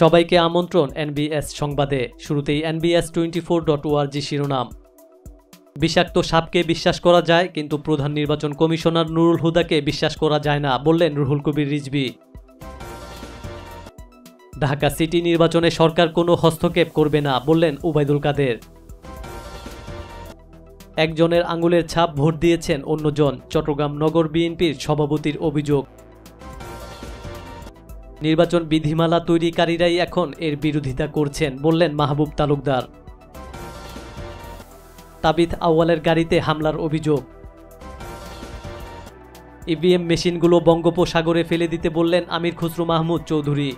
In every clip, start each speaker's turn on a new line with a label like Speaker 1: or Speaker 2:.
Speaker 1: সবাইকে আমন্ত্রণ এনবিএস সংবাদে শুরুতেই NBS twenty four dot O R G শিরোনাম বিষাক্ত সাপকে বিশ্বাস করা যায় কিন্তু প্রধান নির্বাচন কমিশনার নুরুল হুদাকে বিশ্বাস করা যায় না বললেন রুহুল কবির রিজবি ঢাকা সিটি নির্বাচনে সরকার কোনো হস্তক্ষেপ করবে না বললেন উবায়দুল কাদের একজনের আঙুলের ছাপ ভোট দিয়েছেন অন্যজন চট্টগ্রাম নগর বিএনপির সভাপতির অভিযোগ নির্বাচন বিধিমালা তৈরিকারীরাই এখন এর বিরোধিতা করছেন বললেন মাহবুব তালুকদার তাবিথ আওয়ালের গাড়িতে হামলার অভিযোগ ইভিএম মেশিনগুলো বঙ্গোপসাগরে ফেলে দিতে বললেন আমির খুসরু মাহমুদ চৌধুরী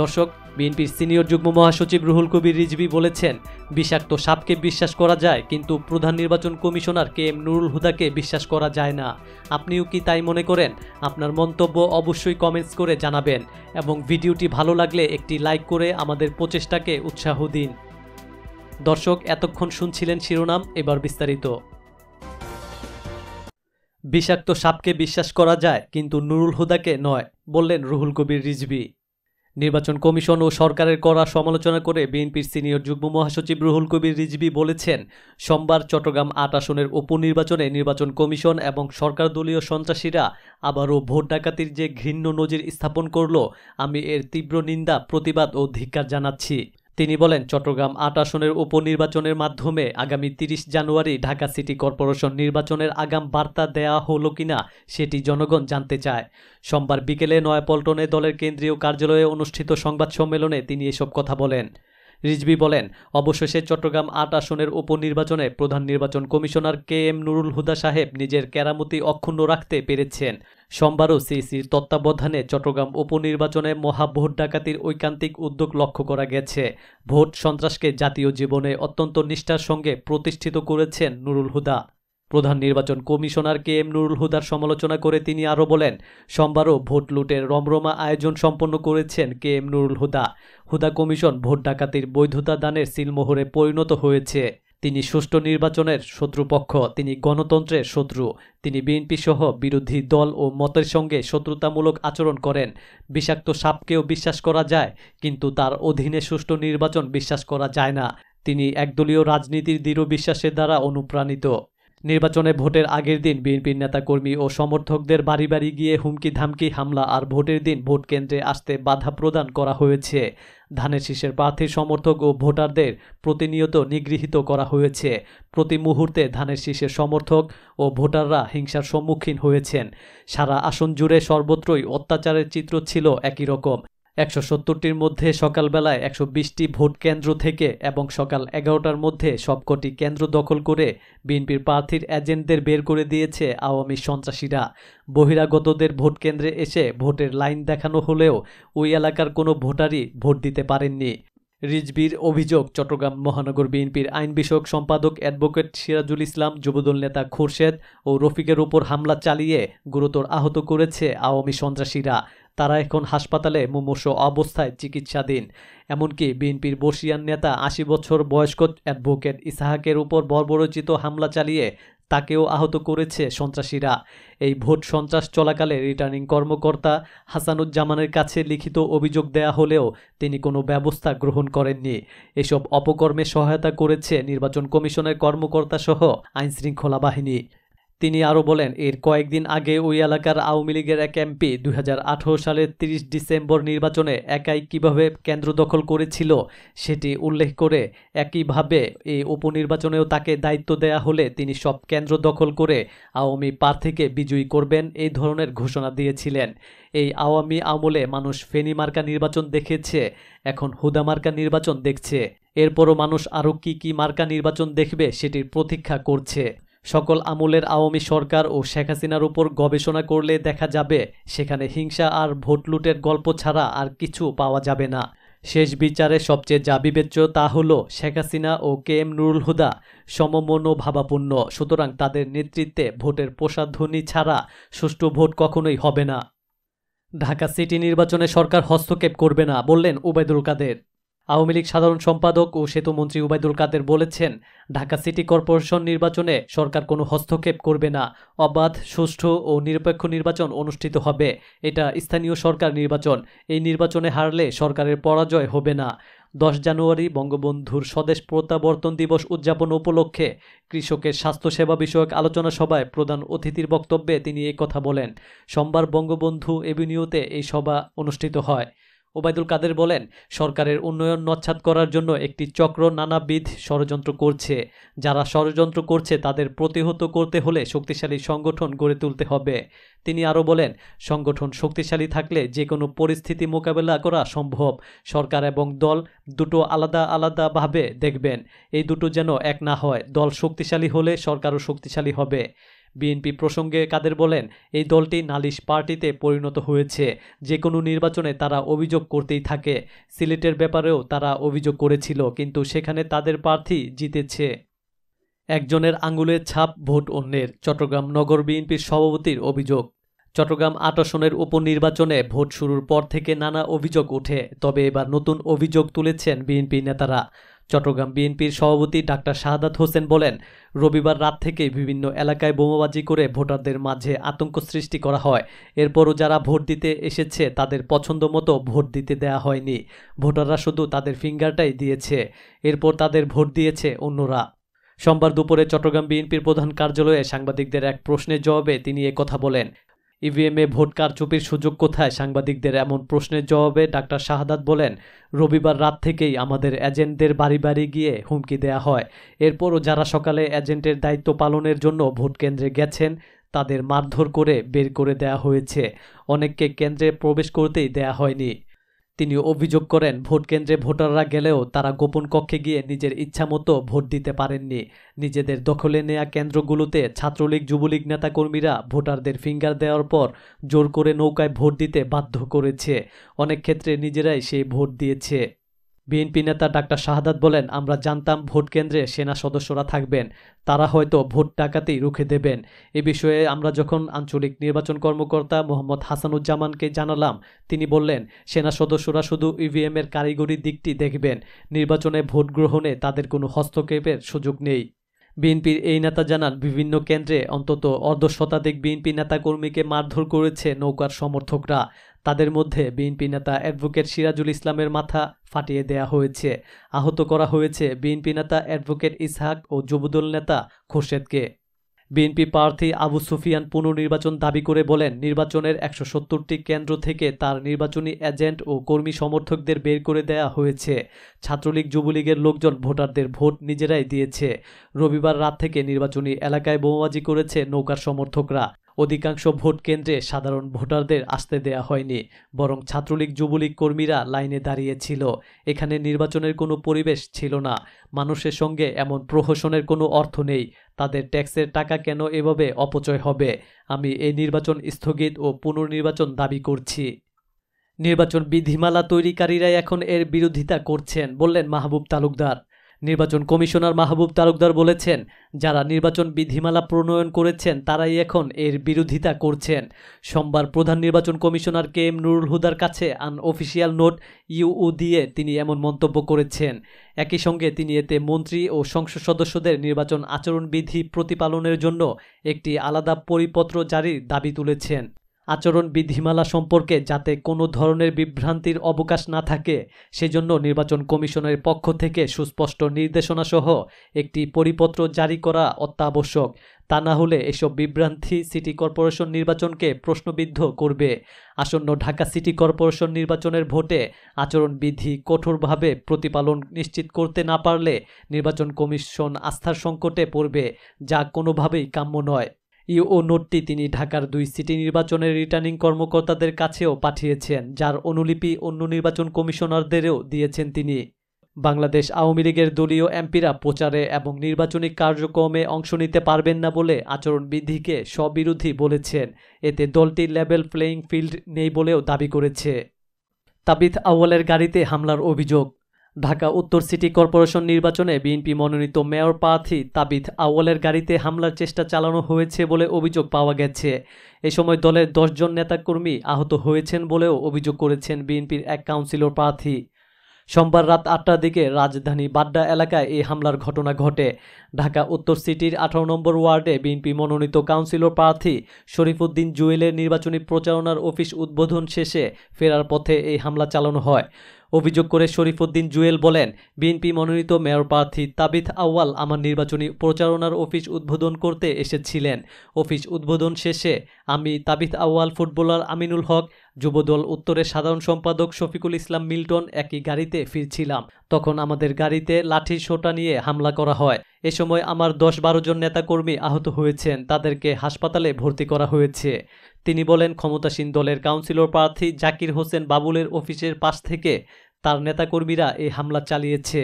Speaker 1: দর্শক বিএনপির সিনিয়র যুগ্ম মহাসচিব রুহুল কবির রিজভি বলেছেন বিষাক্ত সাপকে বিশ্বাস করা যায় কিন্তু প্রধান নির্বাচন কমিশনার কে এম নুরুল হুদাকে বিশ্বাস করা যায় না আপনিও কি তাই মনে করেন আপনার মন্তব্য অবশ্যই কমেন্টস করে জানাবেন এবং ভিডিওটি ভালো লাগলে একটি লাইক করে আমাদের প্রচেষ্টাকে উৎসাহ দিন দর্শক এতক্ষণ শুনছিলেন শিরোনাম এবার বিস্তারিত বিষাক্ত সাপকে বিশ্বাস করা যায় কিন্তু নুরুল হুদাকে নয় বললেন রুহুল কবির রিজভি নির্বাচন কমিশন ও সরকারের করা সমালোচনা করে বিএনপির সিনিয়র যুগ্ম মহাসচিব রুহুল কবির রিজবি বলেছেন সোমবার চট্টগ্রাম আট আসনের উপনির্বাচনে নির্বাচন কমিশন এবং সরকার দলীয় সন্ত্রাসীরা আবারও ভোট ডাকাতির যে ঘৃণ্য নজির স্থাপন করল আমি এর তীব্র নিন্দা প্রতিবাদ ও ধিক্কার জানাচ্ছি তিনি বলেন চট্টগ্রাম আট আসনের উপনির্বাচনের মাধ্যমে আগামী তিরিশ জানুয়ারি ঢাকা সিটি কর্পোরেশন নির্বাচনের আগাম বার্তা দেয়া হলো কিনা সেটি জনগণ জানতে চায় সোমবার বিকেলে নয়াপল্টনে দলের কেন্দ্রীয় কার্যালয়ে অনুষ্ঠিত সংবাদ সম্মেলনে তিনি এসব কথা বলেন রিজবি বলেন অবশেষে চট্টগ্রাম আট আসনের উপনির্বাচনে প্রধান নির্বাচন commissioner K M Nurul Huda সাহেব নিজের কেরামতি অক্ষুণ্ণ রাখতে পেরেছেন সোমবারও সিসির তত্ত্বাবধানে চট্টগ্রাম উপনির্বাচনে মহাভোট ডাকাতির ঐকান্তিক উদ্যোগ লক্ষ্য করা গেছে ভোট সন্ত্রাসকে জাতীয় জীবনে অত্যন্ত নিষ্ঠার সঙ্গে প্রতিষ্ঠিত করেছেন নুরুল হুদা প্রধান নির্বাচন কমিশনার কে এম নুরুল হুদার সমালোচনা করে তিনি আরও বলেন সোমবারও ভোট লুটের রমরমা আয়োজন সম্পন্ন করেছেন K M Nurul Huda Huda commission ভোট ডাকাতির বৈধতা দানের সিলমোহরে পরিণত হয়েছে তিনি সুষ্ঠু নির্বাচনের শত্রুপক্ষ তিনি গণতন্ত্রের শত্রু তিনি বিএনপি সহ বিরোধী দল ও মতের সঙ্গে শত্রুতামূলক আচরণ করেন বিষাক্ত সাপকেও বিশ্বাস করা যায় কিন্তু তার অধীনে সুষ্ঠু নির্বাচন বিশ্বাস করা যায় না তিনি একদলীয় রাজনীতির দৃঢ় বিশ্বাসের দ্বারা অনুপ্রাণিত নির্বাচনে ভোটের আগের দিন বিএনপির নেতাকর্মী ও সমর্থকদের বাড়ি বাড়ি গিয়ে হুমকি ধামকি হামলা আর ভোটের দিন ভোট কেন্দ্রে আসতে বাধা প্রদান করা হয়েছে ধানের শীষের প্রার্থীর সমর্থক ও ভোটারদের প্রতিনিয়ত নিগৃহীত করা হয়েছে প্রতি মুহূর্তে ধানের শীষের সমর্থক ও ভোটাররা হিংসার সম্মুখীন হয়েছেন সারা আসন জুড়ে সর্বত্রই অত্যাচারের চিত্র ছিল একই রকম একশো সত্তরটির মধ্যে সকালবেলায় একশো বিশটি ভোট কেন্দ্র থেকে এবং সকাল এগারোটার মধ্যে সবকটি কেন্দ্র দখল করে বিএনপির প্রার্থীর এজেন্টদের বের করে দিয়েছে আওয়ামী সন্ত্রাসীরা বহিরাগতদের ভোট কেন্দ্রে এসে ভোটের লাইন দেখানো হলেও ওই এলাকার কোনো ভোটারই ভোট দিতে পারেননি রিজবির অভিযোগ চট্টগ্রাম মহানগর বিএনপির আইন বিষয়ক সম্পাদক অ্যাডভোকেট সিরাজুল ইসলাম যুবদল নেতা খোরশেদ ও রফিকের ওপর হামলা চালিয়ে গুরুতর আহত করেছে আওয়ামী সন্ত্রাসীরা তারা এখন হাসপাতালে মুমূর্ষ অবস্থায় চিকিৎসাধীন এমনকি বিএনপির বর্ষিয়ান নেতা আশি বছর বয়স্ক অ্যাডভোকেট ইসাহাকের উপর বর্বরোচিত হামলা চালিয়ে তাকেও আহত করেছে সন্ত্রাসীরা এই ভোট সন্ত্রাস চলাকালে রিটার্নিং কর্মকর্তা হাসানুজ্জামানের কাছে লিখিত অভিযোগ দেয়া হলেও তিনি কোনো ব্যবস্থা গ্রহণ করেননি এসব অপকর্মে সহায়তা করেছে নির্বাচন কমিশনের কর্মকর্তাসহ আইনশৃঙ্খলা বাহিনী তিনি আরও বলেন এর কয়েকদিন আগে ওই এলাকার আওয়ামী লীগের এক এমপি দুই সালের ৩০ ডিসেম্বর নির্বাচনে একাই কিভাবে কেন্দ্র দখল করেছিল সেটি উল্লেখ করে একইভাবে এই উপনির্বাচনেও তাকে দায়িত্ব দেয়া হলে তিনি সব কেন্দ্র দখল করে আওয়ামী প্রার্থীকে বিজয়ী করবেন এই ধরনের ঘোষণা দিয়েছিলেন এই আওয়ামী আমলে মানুষ ফেনী মার্কা নির্বাচন দেখেছে এখন হুদা মার্কা নির্বাচন দেখছে এরপরও মানুষ আরও কি কি মার্কা নির্বাচন দেখবে সেটির প্রতীক্ষা করছে সকল আমলের আওয়ামী সরকার ও শেখ হাসিনার উপর গবেষণা করলে দেখা যাবে সেখানে হিংসা আর ভোট লুটের গল্প ছাড়া আর কিছু পাওয়া যাবে না শেষ বিচারে সবচেয়ে যা বিবেচ্য তা হল শেখ হাসিনা ও কে এম নুরুল হুদা সমমনোভাবাপূর্ণ সুতরাং তাদের নেতৃত্বে ভোটের প্রসাধ্বনি ছাড়া সুষ্ঠু ভোট কখনোই হবে না ঢাকা সিটি নির্বাচনে সরকার হস্তক্ষেপ করবে না বললেন ওবায়দুল কাদের আওয়ামী লীগ সাধারণ সম্পাদক ও সেতুমন্ত্রী উবায়দুল কাদের বলেছেন ঢাকা সিটি কর্পোরেশন নির্বাচনে সরকার কোনো হস্তক্ষেপ করবে না অবাধ সুষ্ঠু ও নিরপেক্ষ নির্বাচন অনুষ্ঠিত হবে এটা স্থানীয় সরকার নির্বাচন এই নির্বাচনে হারলে সরকারের পরাজয় হবে না দশ জানুয়ারি বঙ্গবন্ধুর স্বদেশ প্রত্যাবর্তন দিবস উদযাপন উপলক্ষে কৃষকের স্বাস্থ্যসেবা বিষয়ক আলোচনা সভায় প্রধান অতিথির বক্তব্যে তিনি এই কথা বলেন সোমবার বঙ্গবন্ধু এভিনিউতে এই সভা অনুষ্ঠিত হয় ওবায়দুল কাদের বলেন সরকারের উন্নয়ন নচ্ছাদ করার জন্য একটি চক্র নানাবিধ ষড়যন্ত্র করছে যারা ষড়যন্ত্র করছে তাদের প্রতিহত করতে হলে শক্তিশালী সংগঠন গড়ে তুলতে হবে তিনি আরও বলেন সংগঠন শক্তিশালী থাকলে যে কোনো পরিস্থিতি মোকাবেলা করা সম্ভব সরকার এবং দল দুটো আলাদা আলাদাভাবে দেখবেন এই দুটো যেন এক না হয় দল শক্তিশালী হলে সরকারও শক্তিশালী হবে বিএনপি প্রসঙ্গে কাদের বলেন এই দলটি নালিশ পার্টিতে পরিণত হয়েছে যে কোনো নির্বাচনে তারা অভিযোগ করতেই থাকে সিলেটের ব্যাপারেও তারা অভিযোগ করেছিল কিন্তু সেখানে তাদের প্রার্থী জিতেছে একজনের আঙুলের ছাপ ভোট অন্যের চট্টগ্রাম নগর বিএনপির সভাপতির অভিযোগ চট্টগ্রাম আট আসনের উপনির্বাচনে ভোট শুরুর পর থেকে নানা অভিযোগ ওঠে তবে এবার নতুন অভিযোগ তুলেছেন বিএনপি নেতারা চট্টগ্রাম বিএনপির সভাপতি ডাক্তার শাহাদাত হোসেন বলেন রবিবার রাত থেকে বিভিন্ন এলাকায় বোমাবাজি করে ভোটারদের মাঝে আতঙ্ক সৃষ্টি করা হয় এরপরও যারা ভোট দিতে এসেছে তাদের পছন্দ মতো ভোট দিতে দেয়া হয়নি ভোটাররা শুধু তাদের ফিঙ্গারটাই দিয়েছে এরপর তাদের ভোট দিয়েছে অন্যরা সোমবার দুপুরে চট্টগ্রাম বিএনপির প্রধান কার্যালয়ে সাংবাদিকদের এক প্রশ্নের জবাবে তিনি কথা বলেন ইভিএমে e ভোট কারচুপির সুযোগ কোথায় সাংবাদিকদের এমন প্রশ্নের জবাবে ডাক্তার শাহাদাত বলেন রবিবার রাত থেকেই আমাদের এজেন্টদের বাড়ি বাড়ি গিয়ে হুমকি দেয়া হয় এরপরও যারা সকালে এজেন্টের দায়িত্ব পালনের জন্য ভোট কেন্দ্রে গেছেন তাদের মারধর করে বের করে দেয়া হয়েছে অনেককে কেন্দ্রে প্রবেশ করতেই দেয়া হয়নি তিনি অভিযোগ করেন ভোট কেন্দ্রে ভোটাররা গেলেও তারা গোপন কক্ষে গিয়ে নিজের ইচ্ছামতো ভোট দিতে পারেননি নিজেদের দখলে নেয়া কেন্দ্রগুলোতে ছাত্রলীগ যুবলীগ নেতাকর্মীরা ভোটারদের ফিঙ্গার দেওয়ার পর জোর করে নৌকায় ভোট দিতে বাধ্য করেছে অনেক ক্ষেত্রে নিজেরাই সেই ভোট দিয়েছে বিএনপি নেতা ডাক্তার শাহাদাত বলেন আমরা জানতাম ভোট কেন্দ্রে সেনা সদস্যরা থাকবেন তারা হয়তো ভোট টাকাতেই রুখে দেবেন এ বিষয়ে আমরা যখন আঞ্চলিক নির্বাচন কর্মকর্তা মোহাম্মদ হাসানুজ্জামানকে জানালাম তিনি বললেন সেনা সদস্যরা শুধু ইভিএমের কারিগরি দিকটি দেখবেন নির্বাচনে ভোট গ্রহণে তাদের কোনো হস্তক্ষেপের সুযোগ নেই বিএনপির এই নেতা জানান বিভিন্ন কেন্দ্রে অন্তত অর্ধ শতাধিক বিএনপি নেতাকর্মীকে মারধর করেছে নৌকার সমর্থকরা তাদের মধ্যে বিএনপি নেতা অ্যাডভোকেট সিরাজুল ইসলামের মাথা ফাটিয়ে দেয়া হয়েছে আহত করা হয়েছে বিএনপি নেতা অ্যাডভোকেট ইসহাক ও যুবদল নেতা খোরশেদকে বিএনপি প্রার্থী আবু সুফিয়ান পুনর্নির্বাচন দাবি করে বলেন নির্বাচনের একশো সত্তরটি কেন্দ্র থেকে তার নির্বাচনী এজেন্ট ও কর্মী সমর্থকদের বের করে দেয়া হয়েছে ছাত্রলীগ যুবলীগের লোকজন ভোটারদের ভোট নিজেরাই দিয়েছে রবিবার রাত থেকে নির্বাচনী এলাকায় বোমাবাজি করেছে নৌকার সমর্থকরা অধিকাংশ ভোট কেন্দ্রে সাধারণ ভোটারদের আসতে দেয়া হয়নি বরং ছাত্রলীগ যুবলীগ কর্মীরা লাইনে দাঁড়িয়েছিল এখানে নির্বাচনের কোনো পরিবেশ ছিল না মানুষের সঙ্গে এমন প্রহসনের কোনো অর্থ নেই তাদের ট্যাক্সের টাকা কেন এভাবে অপচয় হবে আমি এই নির্বাচন স্থগিত ও পুনর্নির্বাচন দাবি করছি নির্বাচন বিধিমালা তৈরিকারীরাই এখন এর বিরোধিতা করছেন বললেন মাহবুব তালুকদার নির্বাচন কমিশনার মাহবুব তালুকদার বলেছেন যারা নির্বাচন বিধিমালা প্রণয়ন করেছেন তারাই এখন এর বিরোধিতা করছেন সোমবার প্রধান নির্বাচন কমিশনার কে এম নুরুল হুদার কাছে অফিসিয়াল নোট ইউ দিয়ে তিনি এমন মন্তব্য করেছেন একই সঙ্গে তিনি এতে মন্ত্রী ও সংসদ সদস্যদের নির্বাচন আচরণবিধি প্রতিপালনের জন্য একটি আলাদা পরিপত্র জারির দাবি তুলেছেন আচরণ বিধিমালা সম্পর্কে যাতে কোনো ধরনের বিভ্রান্তির অবকাশ না থাকে সেজন্য নির্বাচন কমিশনের পক্ষ থেকে সুস্পষ্ট নির্দেশনাসহ একটি পরিপত্র জারি করা অত্যাবশ্যক তা না হলে এসব বিভ্রান্তি সিটি কর্পোরেশন নির্বাচনকে প্রশ্নবিদ্ধ করবে আসন্ন ঢাকা সিটি কর্পোরেশন নির্বাচনের ভোটে আচরণবিধি কঠোরভাবে প্রতিপালন নিশ্চিত করতে না পারলে নির্বাচন কমিশন আস্থার সংকটে পড়বে যা কোনোভাবেই কাম্য নয় ইও নোটটি তিনি ঢাকার দুই সিটি নির্বাচনের রিটার্নিং কর্মকর্তাদের কাছেও পাঠিয়েছেন যার অনুলিপি অন্য নির্বাচন কমিশনারদেরও দিয়েছেন তিনি বাংলাদেশ আওয়ামী লীগের দলীয় এমপিরা প্রচারে এবং নির্বাচনী কার্যক্রমে অংশ নিতে পারবেন না বলে আচরণবিধিকে স্ববিরোধী বলেছেন এতে দলটি লেভেল প্লেয়িং ফিল্ড নেই বলেও দাবি করেছে তাবিথ আউয়ালের গাড়িতে হামলার অভিযোগ ঢাকা উত্তর সিটি কর্পোরেশন নির্বাচনে বিএনপি মনোনীত মেয়র প্রার্থী তাবিথ আওয়ালের গাড়িতে হামলার চেষ্টা চালানো হয়েছে বলে অভিযোগ পাওয়া গেছে এ সময় দলের দশজন নেতাকর্মী আহত হয়েছেন বলেও অভিযোগ করেছেন বিএনপির এক কাউন্সিলর প্রার্থী সোমবার রাত আটটার দিকে রাজধানী বাড্ডা এলাকায় এই হামলার ঘটনা ঘটে ঢাকা উত্তর সিটির আঠারো নম্বর ওয়ার্ডে বিএনপি মনোনীত কাউন্সিলর প্রার্থী শরীফুদ্দিন জুয়েলের নির্বাচনী প্রচারণার অফিস উদ্বোধন শেষে ফেরার পথে এই হামলা চালানো হয় অভিযোগ করে শরীফ উদ্দিন জুয়েল বলেন বিএনপি মনোনীত মেয়র প্রার্থী তাবিথ আউয়াল আমার নির্বাচনী প্রচারণার অফিস উদ্বোধন করতে এসেছিলেন অফিস উদ্বোধন শেষে আমি তাবিথ আউয়াল ফুটবলার আমিনুল হক যুবদল উত্তরের সাধারণ সম্পাদক শফিকুল ইসলাম মিল্টন একই গাড়িতে ফিরছিলাম তখন আমাদের গাড়িতে লাঠি সোটা নিয়ে হামলা করা হয় এ সময় আমার দশ বারো জন নেতাকর্মী আহত হয়েছেন তাদেরকে হাসপাতালে ভর্তি করা হয়েছে তিনি বলেন ক্ষমতাসীন দলের কাউন্সিলর প্রার্থী জাকির হোসেন বাবুলের অফিসের পাশ থেকে তার নেতাকর্মীরা এই হামলা চালিয়েছে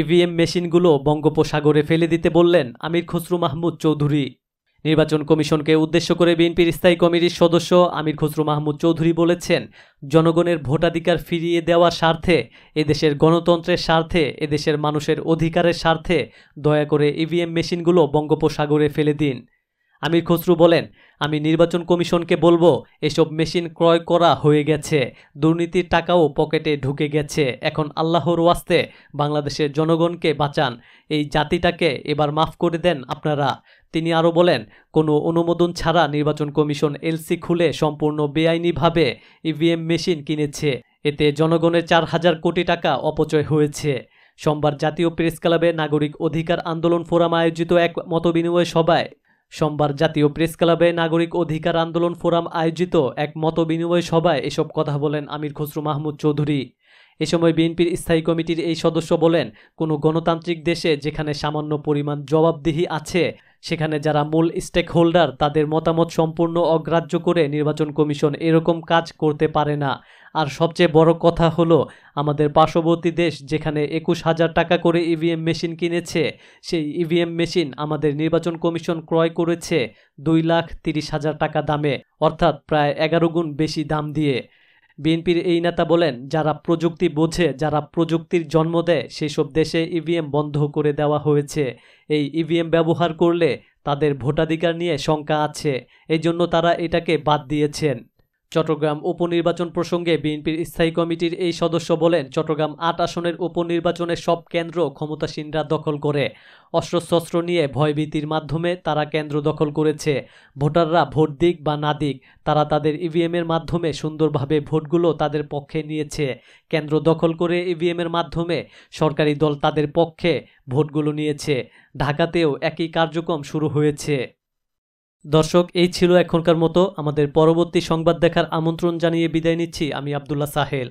Speaker 1: ইভিএম মেশিনগুলো বঙ্গোপসাগরে ফেলে দিতে বললেন আমির খসরু মাহমুদ চৌধুরী নির্বাচন কমিশনকে উদ্দেশ্য করে বিএনপির স্থায়ী কমিটির সদস্য আমির খসরু মাহমুদ চৌধুরী বলেছেন জনগণের ভোটাধিকার ফিরিয়ে দেওয়ার স্বার্থে এদেশের গণতন্ত্রের স্বার্থে এদেশের মানুষের অধিকারের স্বার্থে দয়া করে ইভিএম মেশিনগুলো বঙ্গোপসাগরে ফেলে দিন আমির খসরু বলেন আমি নির্বাচন কমিশনকে বলবো এসব মেশিন ক্রয় করা হয়ে গেছে দুর্নীতির টাকাও পকেটে ঢুকে গেছে এখন আল্লাহর ওয়াস্তে বাংলাদেশের জনগণকে বাঁচান এই জাতিটাকে এবার মাফ করে দেন আপনারা তিনি আরও বলেন কোনো অনুমোদন ছাড়া নির্বাচন কমিশন এলসি খুলে সম্পূর্ণ বেআইনিভাবে ইভিএম মেশিন কিনেছে এতে জনগণের চার হাজার কোটি টাকা অপচয় হয়েছে সোমবার জাতীয় প্রেস ক্লাবে নাগরিক অধিকার আন্দোলন ফোরাম আয়োজিত এক মতবিনিময় সভায় সোমবার জাতীয় প্রেস ক্লাবে নাগরিক অধিকার আন্দোলন ফোরাম আয়োজিত এক মত বিনিময় সভায় এসব কথা বলেন আমির খসরু মাহমুদ চৌধুরী এ সময় বিএনপির স্থায়ী কমিটির এই সদস্য বলেন কোনো গণতান্ত্রিক দেশে যেখানে সামান্য পরিমাণ জবাবদিহি আছে সেখানে যারা মূল স্টেক হোল্ডার তাদের মতামত সম্পূর্ণ অগ্রাহ্য করে নির্বাচন কমিশন এরকম কাজ করতে পারে না আর সবচেয়ে বড় কথা হলো আমাদের পার্শ্ববর্তী দেশ যেখানে একুশ হাজার টাকা করে ইভিএম e মেশিন কিনেছে সেই ইভিএম e মেশিন আমাদের নির্বাচন কমিশন ক্রয় করেছে দুই লাখ তিরিশ হাজার টাকা দামে অর্থাৎ প্রায় এগারো গুণ বেশি দাম দিয়ে বিএনপির এই নেতা বলেন যারা প্রযুক্তি বোঝে যারা প্রযুক্তির জন্ম দেয় সেসব দেশে ইভিএম বন্ধ করে দেওয়া হয়েছে এই ইভিএম ব্যবহার করলে তাদের ভোটাধিকার নিয়ে শঙ্কা আছে এই জন্য তারা এটাকে বাদ দিয়েছেন চট্টগ্রাম উপনির্বাচন প্রসঙ্গে বিএনপির স্থায়ী কমিটির এই সদস্য বলেন চট্টগ্রাম আট আসনের উপনির্বাচনে সব কেন্দ্র ক্ষমতাসীনরা দখল করে অস্ত্রশস্ত্র নিয়ে ভয়ভীতির মাধ্যমে তারা কেন্দ্র দখল করেছে ভোটাররা ভোট দিক বা না দিক তারা তাদের ইভিএমের মাধ্যমে সুন্দরভাবে ভোটগুলো তাদের পক্ষে নিয়েছে কেন্দ্র দখল করে ইভিএমের মাধ্যমে সরকারি দল তাদের পক্ষে ভোটগুলো নিয়েছে ঢাকাতেও একই কার্যক্রম শুরু হয়েছে দর্শক এই ছিল এখনকার মতো আমাদের পরবর্তী সংবাদ দেখার আমন্ত্রণ জানিয়ে বিদায় নিচ্ছি আমি আবদুল্লাহ সাহেল